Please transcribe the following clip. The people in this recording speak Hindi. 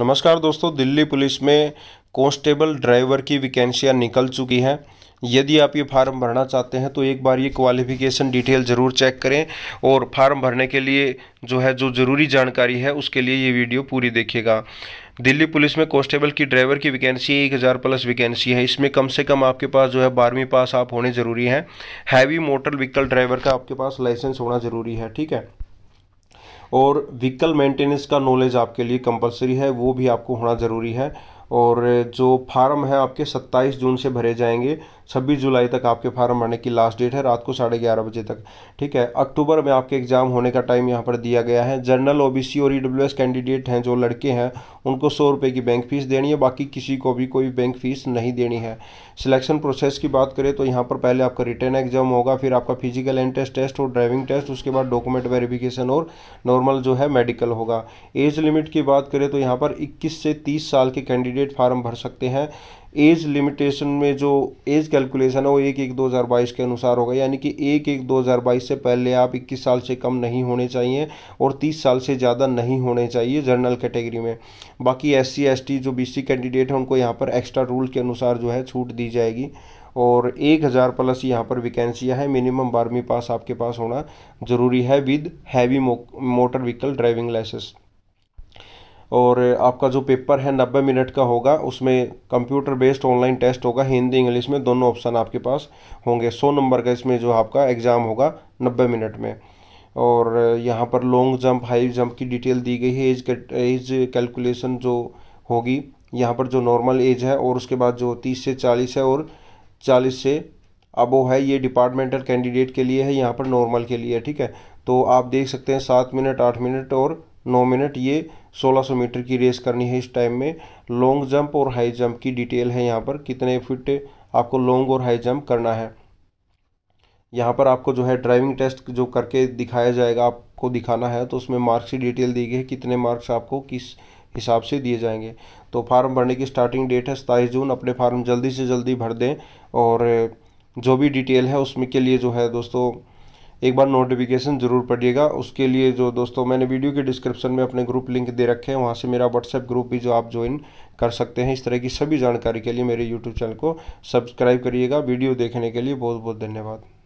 नमस्कार दोस्तों दिल्ली पुलिस में कांस्टेबल ड्राइवर की वैकेंसियाँ निकल चुकी हैं यदि आप ये फार्म भरना चाहते हैं तो एक बार ये क्वालिफिकेशन डिटेल ज़रूर चेक करें और फार्म भरने के लिए जो है जो ज़रूरी जानकारी है उसके लिए ये वीडियो पूरी देखिएगा दिल्ली पुलिस में कांस्टेबल की ड्राइवर की वैकेंसी एक हज़ार प्लस वैकेंसी है इसमें कम से कम आपके पास जो है बारहवीं पास आप होने ज़रूरी हैं हैवी मोटर व्हीकल ड्राइवर का आपके पास लाइसेंस होना ज़रूरी है ठीक है और व्हीकल मेंटेनेंस का नॉलेज आपके लिए कंपलसरी है वो भी आपको होना ज़रूरी है और जो फार्म है आपके 27 जून से भरे जाएंगे 26 जुलाई तक आपके फार्म भरने की लास्ट डेट है रात को साढ़े ग्यारह बजे तक ठीक है अक्टूबर में आपके एग्ज़ाम होने का टाइम यहाँ पर दिया गया है जनरल ओबीसी और ईडब्ल्यूएस कैंडिडेट हैं जो लड़के हैं उनको सौ रुपये की बैंक फ़ीस देनी है बाकी किसी को भी कोई बैंक फ़ीस नहीं देनी है सिलेक्शन प्रोसेस की बात करें तो यहाँ पर पहले आपका रिटर्न एग्जाम होगा फिर आपका फिजिकल एंट्रेस टेस्ट और ड्राइविंग टेस्ट उसके बाद डॉक्यूमेंट वेरिफिकेशन और नॉर्मल जो है मेडिकल होगा एज लिमिट की बात करें तो यहाँ पर इक्कीस से तीस साल के कैंडिडेट कैंडिडेट फार्म भर सकते हैं एज लिमिटेशन में जो एज कैलकुलेशन है वो एक एक दो हज़ार बाईस के अनुसार होगा यानी कि एक एक दो हज़ार बाईस से पहले आप इक्कीस साल से कम नहीं होने चाहिए और तीस साल से ज़्यादा नहीं होने चाहिए जनरल कैटेगरी में बाकी एस सी एस टी जो बी सी कैंडिडेट है उनको यहाँ पर एक्स्ट्रा रूल के अनुसार जो है छूट दी जाएगी और एक हज़ार प्लस यहाँ पर वैकेंसियाँ हैं मिनिमम बारहवीं पास आपके पास होना ज़रूरी है with heavy motor vehicle driving licence और आपका जो पेपर है नब्बे मिनट का होगा उसमें कंप्यूटर बेस्ड ऑनलाइन टेस्ट होगा हिंदी इंग्लिश में दोनों ऑप्शन आपके पास होंगे सौ नंबर का इसमें जो आपका एग्ज़ाम होगा नब्बे मिनट में और यहाँ पर लॉन्ग जंप हाई जंप की डिटेल दी गई है एज एज कैलकुलेशन जो होगी यहाँ पर जो नॉर्मल एज है और उसके बाद जो तीस से चालीस है और चालीस से अब वो है ये डिपार्टमेंटल कैंडिडेट के लिए है यहाँ पर नॉर्मल के लिए ठीक है तो आप देख सकते हैं सात मिनट आठ मिनट और नौ मिनट ये 1600 मीटर की रेस करनी है इस टाइम में लॉन्ग जंप और हाई जंप की डिटेल है यहाँ पर कितने फिट आपको लॉन्ग और हाई जंप करना है यहाँ पर आपको जो है ड्राइविंग टेस्ट जो करके दिखाया जाएगा आपको दिखाना है तो उसमें मार्क्स की डिटेल दी गई है कितने मार्क्स आपको किस हिसाब से दिए जाएंगे तो फार्म भरने की स्टार्टिंग डेट है सताईस जून अपने फार्म जल्दी से जल्दी भर दें और जो भी डिटेल है उसमें के लिए जो है दोस्तों एक बार नोटिफिकेशन ज़रूर पढ़िएगा उसके लिए जो दोस्तों मैंने वीडियो के डिस्क्रिप्शन में अपने ग्रुप लिंक दे रखे हैं वहाँ से मेरा व्हाट्सएप ग्रुप भी जो आप ज्वाइन कर सकते हैं इस तरह की सभी जानकारी के लिए मेरे यूट्यूब चैनल को सब्सक्राइब करिएगा वीडियो देखने के लिए बहुत बहुत धन्यवाद